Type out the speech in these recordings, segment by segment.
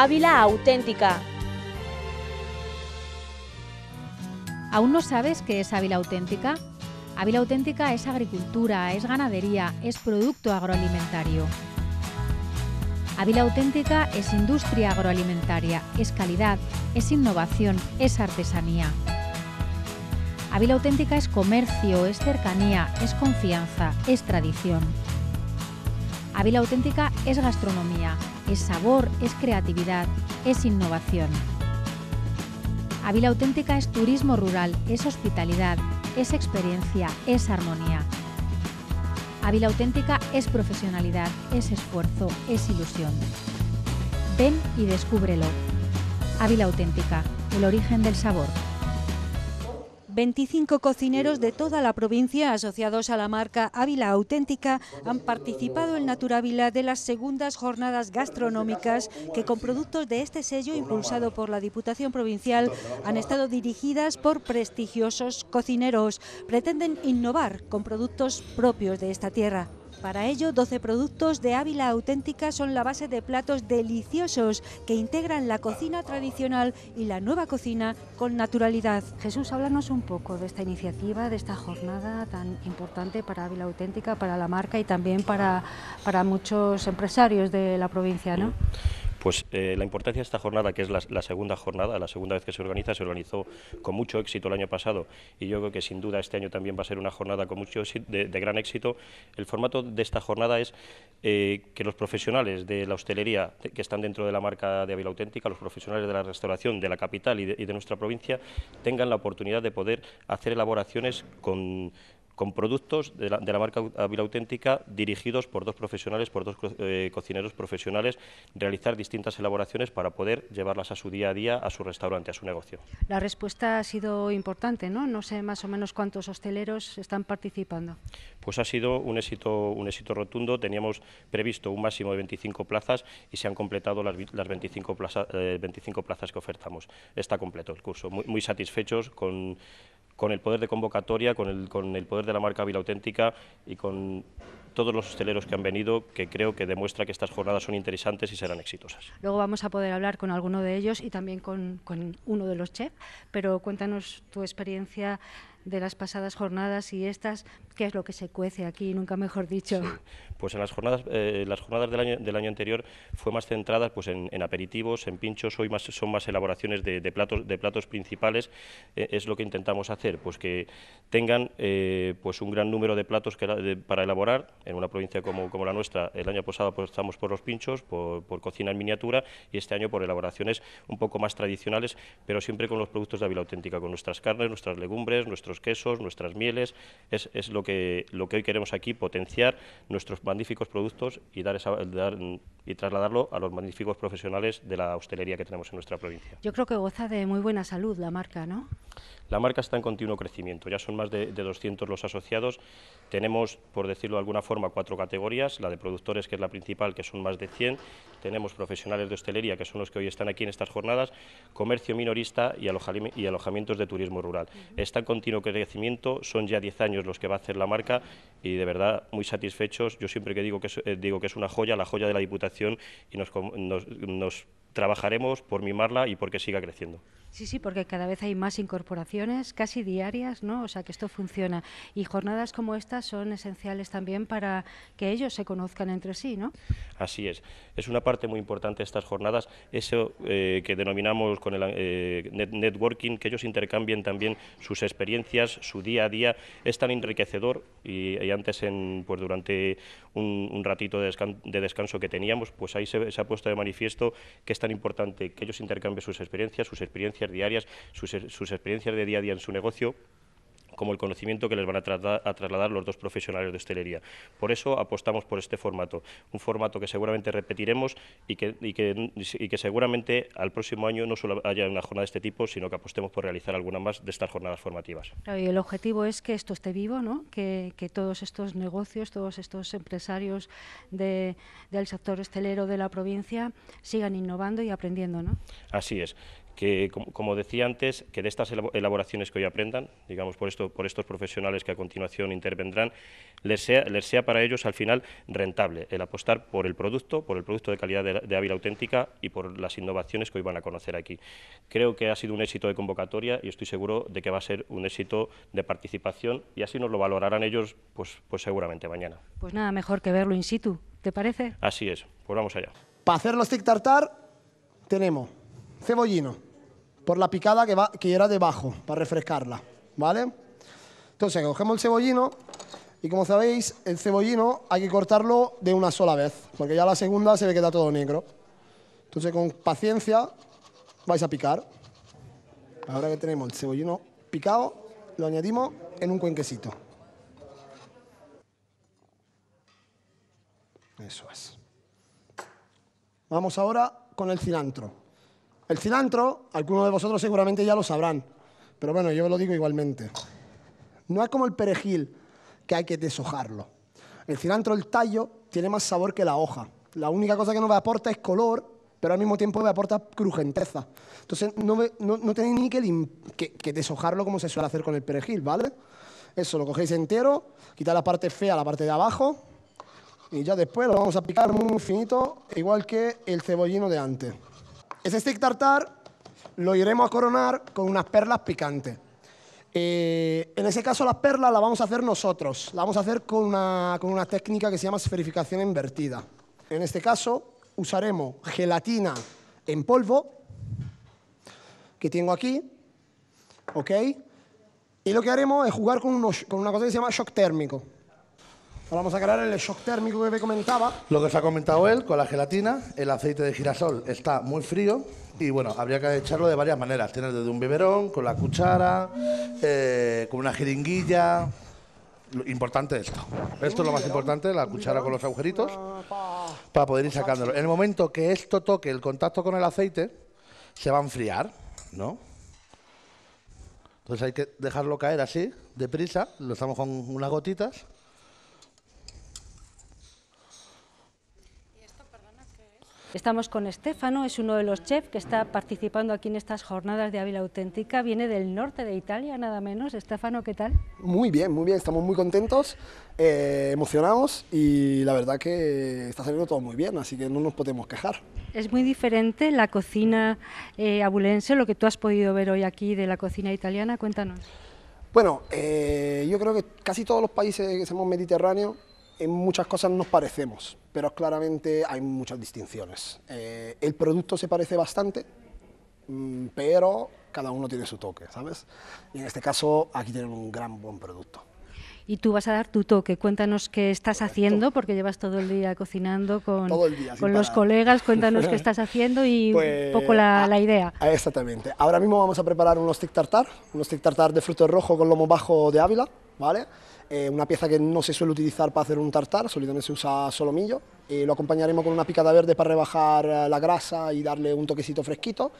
Ávila auténtica. ¿Aún no sabes qué es Ávila auténtica? Ávila auténtica es agricultura, es ganadería, es producto agroalimentario. Ávila auténtica es industria agroalimentaria, es calidad, es innovación, es artesanía. Ávila auténtica es comercio, es cercanía, es confianza, es tradición. Ávila auténtica es gastronomía, es sabor, es creatividad, es innovación. Ávila Auténtica es turismo rural, es hospitalidad, es experiencia, es armonía. Ávila Auténtica es profesionalidad, es esfuerzo, es ilusión. Ven y descúbrelo. Ávila Auténtica, el origen del sabor. 25 cocineros de toda la provincia asociados a la marca Ávila Auténtica han participado en Naturávila de las segundas jornadas gastronómicas que con productos de este sello impulsado por la Diputación Provincial han estado dirigidas por prestigiosos cocineros. Pretenden innovar con productos propios de esta tierra. Para ello, 12 productos de Ávila auténtica son la base de platos deliciosos que integran la cocina tradicional y la nueva cocina con naturalidad. Jesús, háblanos un poco de esta iniciativa, de esta jornada tan importante para Ávila auténtica, para la marca y también para, para muchos empresarios de la provincia, ¿no? Pues eh, la importancia de esta jornada, que es la, segunda jornada, la segunda vez que se organiza, se organizó con mucho éxito el año pasado y yo creo que sin duda este año también va a ser una jornada con mucho de, gran éxito. El formato de esta jornada es eh, que los profesionales de la hostelería que están dentro de la marca de Ávila Auténtica, los profesionales de la restauración de la capital y de nuestra provincia, tengan la oportunidad de poder hacer elaboraciones con con productos de la, marca Ávila Auténtica dirigidos por dos profesionales, por dos eh, cocineros profesionales, realizar distintas elaboraciones para poder llevarlas a su día a día, a su restaurante, a su negocio. La respuesta ha sido importante, ¿no? No sé más o menos cuántos hosteleros están participando. Pues ha sido un éxito, un éxito rotundo. Teníamos previsto un máximo de 25 plazas y se han completado las, 25, 25 eh, plazas que ofertamos. Está completo el curso. Muy, satisfechos con, con el poder de convocatoria, con el, con el poder de de la marca Vila Auténtica y con todos los hosteleros que han venido, que creo que demuestra que estas jornadas son interesantes y serán exitosas. Luego vamos a poder hablar con alguno de ellos y también con, con uno de los chefs, pero cuéntanos tu experiencia de las pasadas jornadas y estas, qué es lo que se cuece aquí, nunca mejor dicho. Pues en las jornadas, eh, las jornadas del año, del año anterior fue más centrada pues en, aperitivos, en pinchos, hoy más son más elaboraciones de, platos, de platos principales, e, es lo que intentamos hacer, pues que tengan eh, pues un gran número de platos que, para elaborar, en una provincia como, como la nuestra, el año pasado pues, estamos por los pinchos, por, por cocina en miniatura y este año por elaboraciones un poco más tradicionales, pero siempre con los productos de Ávila Auténtica, con nuestras carnes, nuestras legumbres, nuestros quesos, nuestras mieles, es, lo, que, lo que hoy queremos aquí, potenciar nuestros magníficos productos y, dar y trasladarlo a los magníficos profesionales de la hostelería que tenemos en nuestra provincia. Yo creo que goza de muy buena salud la marca, ¿no? La marca está en continuo crecimiento, ya son más de, de 200 los asociados, tenemos, por decirlo de alguna forma, cuatro categorías, la de productores, que es la principal, que son más de 100, tenemos profesionales de hostelería, que son los que hoy están aquí en estas jornadas, comercio minorista y, alojamientos de turismo rural. Está en continuo crecimiento, son ya 10 años los que va a hacer la marca y de verdad muy satisfechos. Yo siempre que digo que es, eh, digo que es una joya, la joya de la Diputación y nos trabajaremos por mimarla y porque siga creciendo. Sí, sí, porque cada vez hay más incorporaciones, casi diarias, ¿no? O sea, que esto funciona. Y jornadas como estas son esenciales también para que ellos se conozcan entre sí, ¿no? Así es. Es una parte muy importante de estas jornadas, eso eh, que denominamos con el eh, networking, que ellos intercambien también sus experiencias, su día a día. Es tan enriquecedor y, antes, en, pues durante un, ratito de, descanso que teníamos, pues ahí se, se ha puesto de manifiesto que es tan importante que ellos intercambien sus experiencias, sus experiencias diarias, sus, sus experiencias de día a día en su negocio, como el conocimiento que les van a, trasladar los dos profesionales de hostelería. Por eso apostamos por este formato, un formato que seguramente repetiremos y que, seguramente al próximo año no solo haya una jornada de este tipo, sino que apostemos por realizar alguna más de estas jornadas formativas. y el objetivo es que esto esté vivo, ¿no? que, todos estos negocios, todos estos empresarios del sector hostelero de la provincia sigan innovando y aprendiendo. ¿no? Así es que, como decía antes, que de estas elaboraciones que hoy aprendan, digamos por, esto, por estos profesionales que a continuación intervendrán, les sea, para ellos al final rentable el apostar por el producto, por el producto de calidad de, de Ávila Auténtica y por las innovaciones que hoy van a conocer aquí. Creo que ha sido un éxito de convocatoria y estoy seguro de que va a ser un éxito de participación y así nos lo valorarán ellos pues, pues seguramente mañana. Pues nada, mejor que verlo in situ, ¿te parece? Así es, pues vamos allá. Para hacer los tic tartar tenemos cebollino, por la picada que, era debajo, para refrescarla, ¿vale? Entonces, cogemos el cebollino y como sabéis, el cebollino hay que cortarlo de una sola vez, porque ya la segunda se le queda todo negro. Entonces, con paciencia vais a picar. Ahora que tenemos el cebollino picado, lo añadimos en un cuenquecito. Eso es. Vamos ahora con el cilantro. El cilantro, algunos de vosotros seguramente ya lo sabrán, pero bueno, yo lo digo igualmente. No es como el perejil, que hay que deshojarlo. El cilantro, el tallo, tiene más sabor que la hoja. La única cosa que no nos aporta es color, pero al mismo tiempo me aporta crujenteza. Entonces no, no, tenéis ni que, deshojarlo como se suele hacer con el perejil, ¿vale? Eso, lo cogéis entero, quitáis la parte fea, la parte de abajo, y ya después lo vamos a picar muy finito, igual que el cebollino de antes. Ese steak tartar lo iremos a coronar con unas perlas picantes. Eh, en ese caso las perlas las vamos a hacer nosotros, las vamos a hacer con una, técnica que se llama esferificación invertida. En este caso usaremos gelatina en polvo, que tengo aquí, ¿ok? Y lo que haremos es jugar con, con una cosa que se llama shock térmico vamos a crear el shock térmico que me comentaba. Lo que os ha comentado él con la gelatina, el aceite de girasol está muy frío y bueno, habría que echarlo de varias maneras. Tienes desde un biberón, con la cuchara, eh, con una jeringuilla. Lo importante esto. Esto es lo más importante, la cuchara con los agujeritos, para poder ir sacándolo. En el momento que esto toque el contacto con el aceite, se va a enfriar, ¿no? Entonces hay que dejarlo caer así, deprisa, lo estamos con unas gotitas. Estamos con Estefano, es uno de los chefs que está participando aquí en estas jornadas de Ávila Auténtica, viene del norte de Italia, nada menos. Estefano, ¿qué tal? Muy bien, muy bien, estamos muy contentos, eh, emocionados y la verdad que está saliendo todo muy bien, así que no nos podemos quejar. Es muy diferente la cocina eh, abulense, lo que tú has podido ver hoy aquí de la cocina italiana, cuéntanos. Bueno, eh, yo creo que casi todos los países que somos mediterráneos en muchas cosas nos parecemos, pero claramente hay muchas distinciones. Eh, el producto se parece bastante, mm, pero cada uno tiene su toque, ¿sabes? Y en este caso aquí tienen un gran buen producto. Y tú vas a dar tu toque. Cuéntanos qué estás haciendo, porque llevas todo el día cocinando con, con los colegas. Cuéntanos qué estás haciendo y un pues, poco la, ah, idea. Ah, exactamente. Ahora mismo vamos a preparar unos tic tartar, unos tic tartar de frutos rojo con lomo bajo de Ávila. ¿vale? Eh, una pieza que no se suele utilizar para hacer un tartar, solitamente se usa solomillo. y eh, lo acompañaremos con una picada verde para rebajar eh, la grasa y darle un toquecito fresquito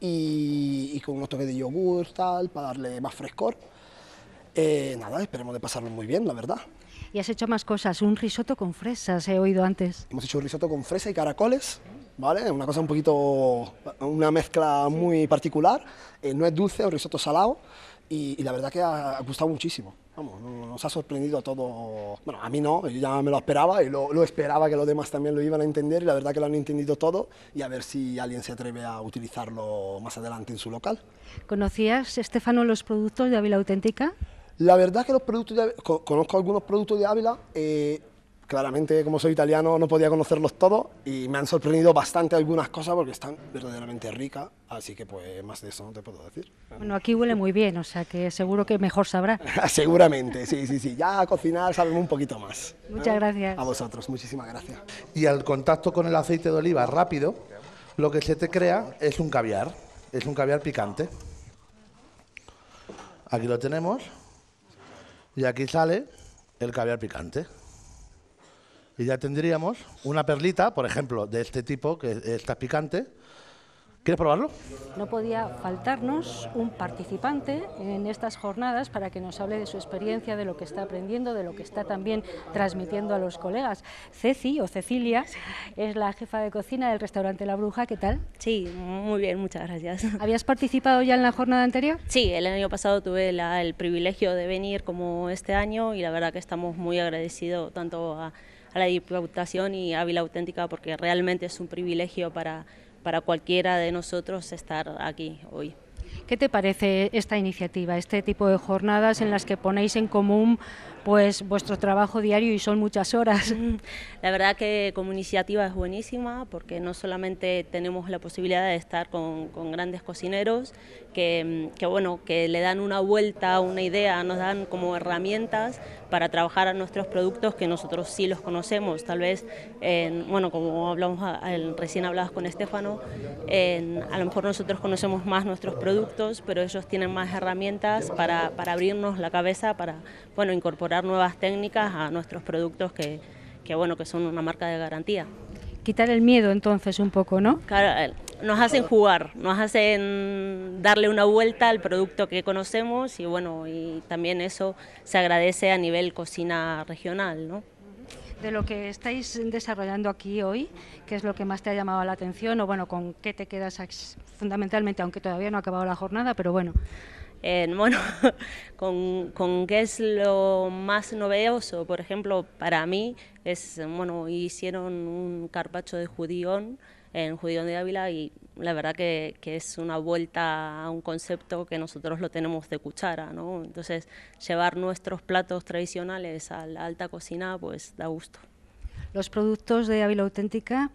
y, con unos toques de yogur, tal, para darle más frescor. nada, esperemos de pasarlo muy bien, la verdad. Y has hecho más cosas, un risotto con fresas, he oído antes. Hemos hecho un risotto con fresa y caracoles, ¿vale? Una cosa un poquito, una mezcla muy particular. no es dulce, es un risotto salado y la verdad que ha gustado muchísimo vamos, nos ha sorprendido a todos. Bueno, a mí no, yo ya me lo esperaba y lo, esperaba que los demás también lo iban a entender y la verdad que lo han entendido todo y a ver si alguien se atreve a utilizarlo más adelante en su local. ¿Conocías, Estefano, los productos de Ávila Auténtica? La verdad que los productos de, conozco algunos productos de Ávila. Eh, claramente como soy italiano no podía conocerlos todos y me han sorprendido bastante algunas cosas porque están verdaderamente ricas, así que pues más de eso no te puedo decir. Bueno, aquí huele muy bien, o sea que seguro que mejor sabrá. Seguramente, sí, sí, sí, ya a cocinar sabemos un poquito más. Muchas ¿Eh? gracias. A vosotros, muchísimas gracias. Y al contacto con el aceite de oliva rápido, lo que se te crea es un caviar, es un caviar picante. Aquí lo tenemos y aquí sale el caviar picante y ya tendríamos una perlita, por ejemplo, de este tipo, que está picante. ¿Quieres probarlo? No podía faltarnos un participante en estas jornadas para que nos hable de su experiencia, de lo que está aprendiendo, de lo que está también transmitiendo a los colegas. Ceci o Cecilia es la jefa de cocina del restaurante La Bruja. ¿Qué tal? Sí, muy bien, muchas gracias. ¿Habías participado ya en la jornada anterior? Sí, el año pasado tuve el privilegio de venir como este año y la verdad que estamos muy agradecidos tanto a a la Diputación y Ávila Auténtica porque realmente es un privilegio para, para cualquiera de nosotros estar aquí hoy. ¿Qué te parece esta iniciativa, este tipo de jornadas en las que ponéis en común pues vuestro trabajo diario y son muchas horas. La verdad que como iniciativa es buenísima porque no solamente tenemos la posibilidad de estar con, grandes cocineros mm, que, bueno, que le dan una vuelta, una idea, nos dan como herramientas para trabajar a nuestros productos que nosotros sí los conocemos. Tal vez, bueno, como hablamos recién hablabas con Estefano, a lo mejor nosotros conocemos más nuestros productos, pero ellos tienen más herramientas para, para abrirnos la cabeza, para bueno, incorporar nuevas técnicas a nuestros productos que, que, bueno, que son una marca de garantía. Quitar el miedo entonces un poco, ¿no? Claro, eh, nos hacen jugar, nos hacen darle una vuelta al producto que conocemos y bueno, y también eso se agradece a nivel cocina regional, ¿no? de lo que estáis desarrollando aquí hoy, qué es lo que más te ha llamado la atención o bueno, con qué te quedas fundamentalmente, aunque todavía no ha acabado la jornada, pero bueno bueno, con, con, qué es lo más novedoso, por ejemplo, para mí es, bueno, hicieron un carpacho de judión en Judión de Ávila y la verdad que, que, es una vuelta a un concepto que nosotros lo tenemos de cuchara, ¿no? Entonces, llevar nuestros platos tradicionales a la alta cocina, pues da gusto. Los productos de Ávila Auténtica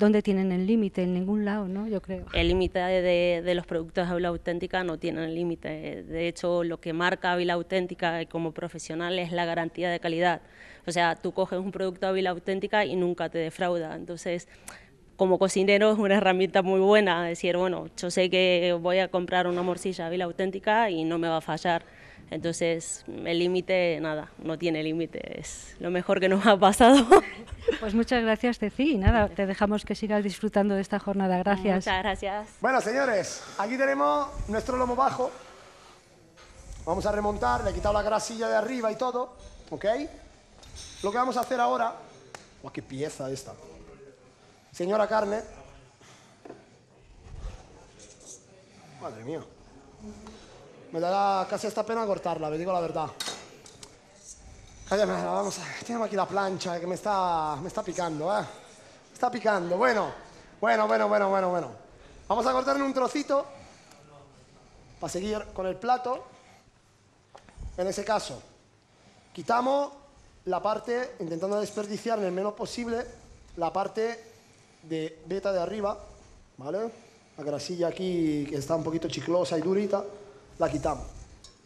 dónde tienen el límite, en ningún lado, ¿no? Yo creo. El límite de, los productos de Ávila Auténtica no tienen límite. De hecho, lo que marca Ávila Auténtica como profesional es la garantía de calidad. O sea, tú coges un producto Ávila Auténtica y nunca te defrauda. Entonces, como cocinero es una herramienta muy buena, decir, bueno, yo sé que voy a comprar una morcilla Ávila Auténtica y no me va a fallar. Entonces, el límite, nada, no tiene límite, es lo mejor que nos ha pasado. Pues muchas gracias, Ceci, y nada, te dejamos que sigas disfrutando de esta jornada, gracias. Muchas gracias. Bueno, señores, aquí tenemos nuestro lomo bajo, vamos a remontar, le he quitado la grasilla de arriba y todo, ¿ok? Lo que vamos a hacer ahora, qué pieza esta, señora carne, madre mía. Me da casi esta pena cortarla, me digo la verdad. Cállame, vamos a... aquí la plancha que me está, me está picando, ¿eh? está picando. Bueno, bueno, bueno, bueno, bueno, bueno. Vamos a cortar en un trocito para seguir con el plato. En ese caso, quitamos la parte, intentando desperdiciar en el menos posible, la parte de beta de arriba, ¿vale? La grasilla aquí que está un poquito chiclosa y durita la quitamos,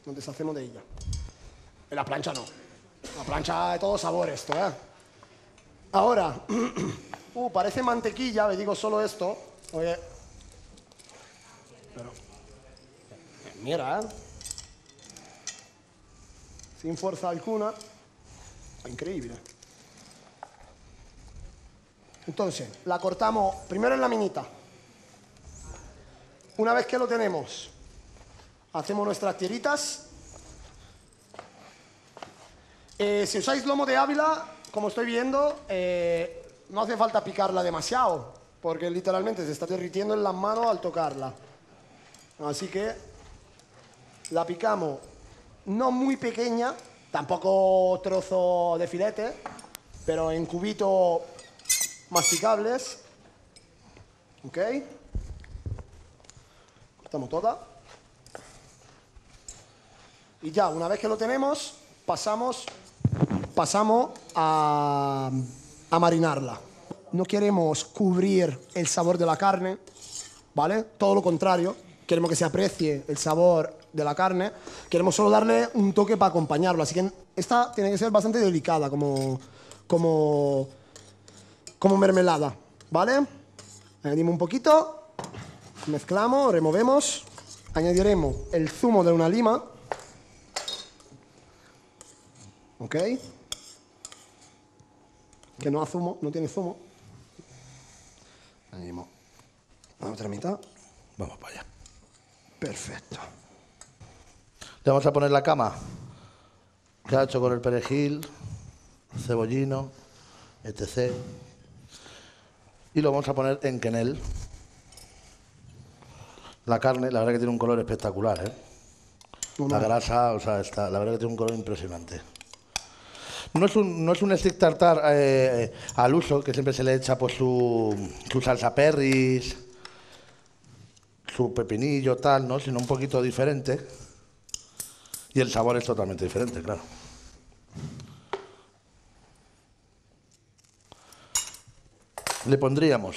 nos deshacemos de ella. En la plancha no. La plancha de todo sabor esto, ¿eh? Ahora, uh, parece mantequilla, le digo solo esto. Oye. Pero, mira, ¿eh? Sin fuerza alguna. Increíble. Entonces, la cortamos primero en la minita. Una vez que lo tenemos, Hacemos nuestras tiritas. Eh, si usáis lomo de ávila, como estoy viendo, eh, no hace falta picarla demasiado, porque literalmente se está derritiendo en las manos al tocarla. Así que la picamos no muy pequeña, tampoco trozo de filete, pero en cubitos masticables. ¿Ok? Cortamos toda. Y ya, una vez que lo tenemos, pasamos, pasamos a, marinarla. No queremos cubrir el sabor de la carne, ¿vale? Todo lo contrario, queremos que se aprecie el sabor de la carne. Queremos solo darle un toque para acompañarlo, así que esta tiene que ser bastante delicada como, como, como mermelada, ¿vale? Añadimos un poquito, mezclamos, removemos, añadiremos el zumo de una lima, ¿Ok? Que no ha zumo, no tiene zumo. Añadimos la otra mitad. Vamos para allá. Perfecto. Le vamos a poner la cama. ha hecho con el perejil, cebollino, etc. Este y lo vamos a poner en quenel. La carne, la verdad que tiene un color espectacular, ¿eh? La grasa, o sea, está, la verdad que tiene un color impresionante. No es un, no tartar eh, eh, al uso, que siempre se le echa por pues, su, su salsa perris, su pepinillo, tal, ¿no? Sino un poquito diferente. Y el sabor es totalmente diferente, claro. Le pondríamos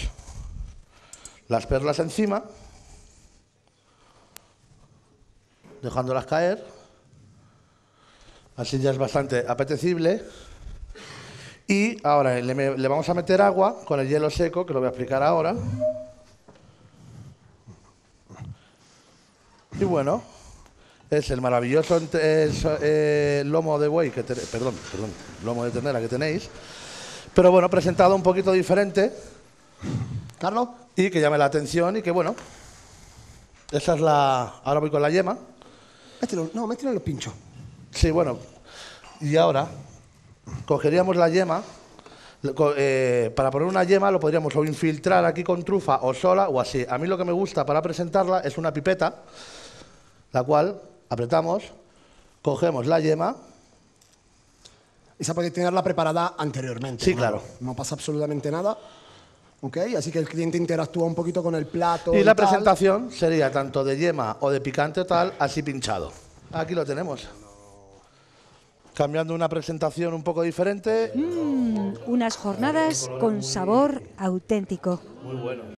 las perlas encima, dejándolas caer. Así ya es bastante apetecible. Y ahora le, vamos a meter agua con el hielo seco, que lo voy a explicar ahora. Y bueno, es el maravilloso eh, lomo de buey que perdón, perdón, lomo de ternera que tenéis. Pero bueno, presentado un poquito diferente. Carlos. Y que llame la atención y que bueno. Esa es la. Ahora voy con la yema. no, mételo en los pinchos. Sí, bueno. Y ahora cogeríamos la yema. Eh, para poner una yema lo podríamos o infiltrar aquí con trufa o sola o así. A mí lo que me gusta para presentarla es una pipeta, la cual apretamos, cogemos la yema. Y se puede tenerla preparada anteriormente. Sí, claro. No pasa absolutamente nada. ¿ok? Así que el cliente interactúa un poquito con el plato. Y, la presentación sería tanto de yema o de picante o tal, así pinchado. Aquí lo tenemos cambiando una presentación un poco diferente. Mm, unas jornadas con sabor auténtico. Muy bueno.